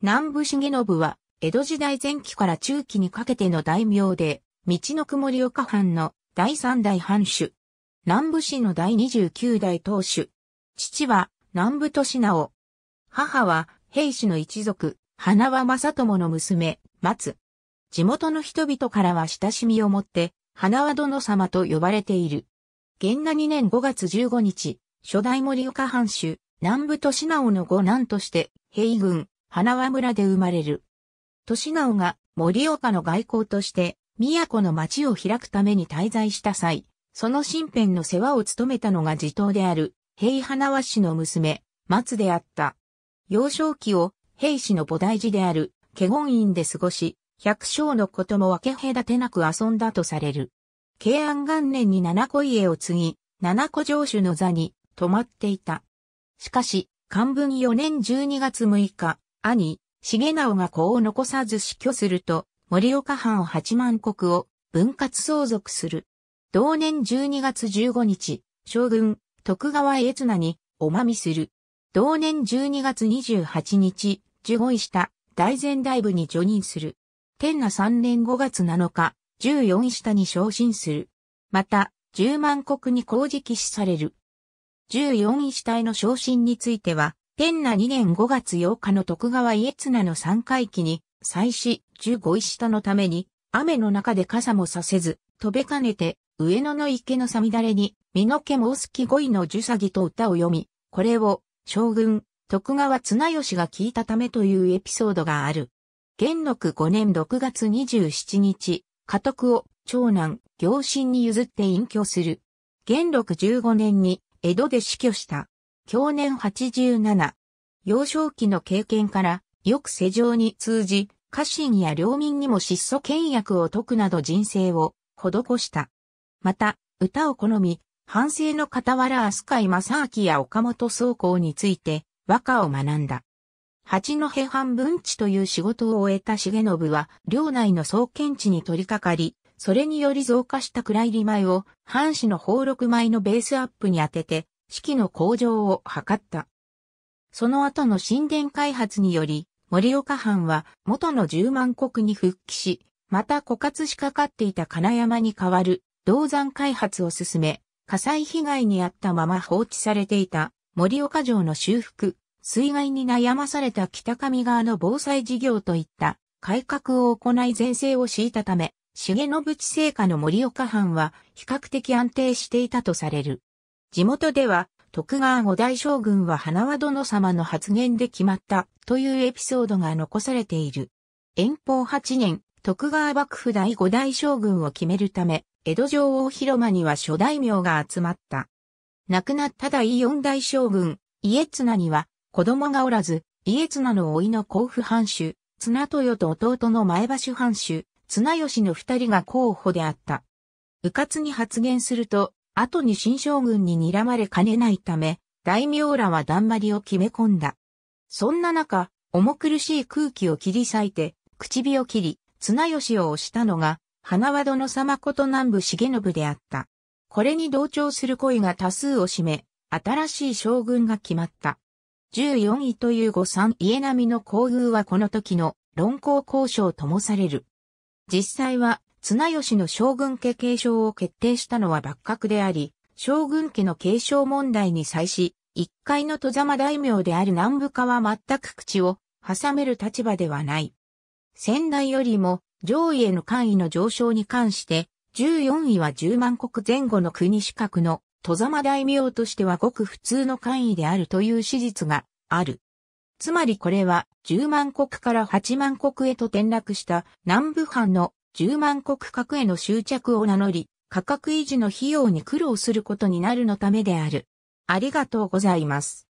南部重信は、江戸時代前期から中期にかけての大名で、道の曇り岡藩の第三代藩主。南部市の第二十九代当主。父は南部利直。母は平氏の一族、花輪正友の娘、松。地元の人々からは親しみを持って、花輪殿様と呼ばれている。元那2年5月15日、初代森岡藩主、南部利直の五男として、平軍、花輪村で生まれる。利直が森岡の外交として、都の町を開くために滞在した際、その身辺の世話を務めたのが地頭である、平花輪氏の娘、松であった。幼少期を平氏の菩提寺である、華厳院で過ごし、百姓のことも分け隔てなく遊んだとされる。慶安元年に七子家を継ぎ、七子城主の座に泊まっていた。しかし、漢文4年12月6日、兄、重直が子を残さず死去すると、森岡藩を八万国を分割相続する。同年12月15日、将軍、徳川家綱におまみする。同年12月28日、受護位した大前大部に除任する。天那3年5月7日、十四位下に昇進する。また、十万国に公示記しされる。十四位死体の昇進については、天那2年5月8日の徳川家綱の三回忌に、祭祀、15石とのために、雨の中で傘もさせず、飛べかねて、上野の池のさみだれに、身の毛もすき五位の樹詐欺と歌を読み、これを、将軍、徳川綱吉が聞いたためというエピソードがある。元禄5年6月27日、家督を長男、行進に譲って隠居する。元禄15年に江戸で死去した。去年87。幼少期の経験から、よく世情に通じ、家臣や領民にも質素倹約を解くなど人生を施した。また、歌を好み、反省の傍ら飛鳥井正明や岡本総公について和歌を学んだ。八戸藩分地という仕事を終えた重信は、領内の総建地に取り掛かり、それにより増加した暗入り米を、藩士の宝禄米のベースアップに当てて、士気の向上を図った。その後の神殿開発により、森岡藩は元の十万国に復帰し、また枯渇しかかっていた金山に代わる銅山開発を進め、火災被害に遭ったまま放置されていた森岡城の修復、水害に悩まされた北上川の防災事業といった改革を行い前世を敷いたため、重信地成果の森岡藩は比較的安定していたとされる。地元では、徳川五代将軍は花輪殿様の発言で決まったというエピソードが残されている。遠方8年、徳川幕府第五代将軍を決めるため、江戸城王広間には諸大名が集まった。亡くなった第四代将軍、家綱には子供がおらず、家綱の甥の甲府藩主、綱豊と弟の前橋藩主、綱吉の二人が候補であった。迂闊に発言すると、後に新将軍に睨まれかねないため、大名らはだんまりを決め込んだ。そんな中、重苦しい空気を切り裂いて、唇を切り、綱吉を押したのが、花輪殿様こと南部重信であった。これに同調する声が多数を占め、新しい将軍が決まった。14位という御三家並みの厚遇はこの時の論功交渉ともされる。実際は綱吉の将軍家継承を決定したのは幕閣であり、将軍家の継承問題に際し、一階の戸様大名である南部家は全く口を挟める立場ではない。先代よりも上位への官位の上昇に関して、14位は10万国前後の国資格の戸様大名としてはごく普通の官位であるという史実がある。つまりこれは10万国から8万国へと転落した南部藩の10万国核への執着を名乗り、価格維持の費用に苦労することになるのためである。ありがとうございます。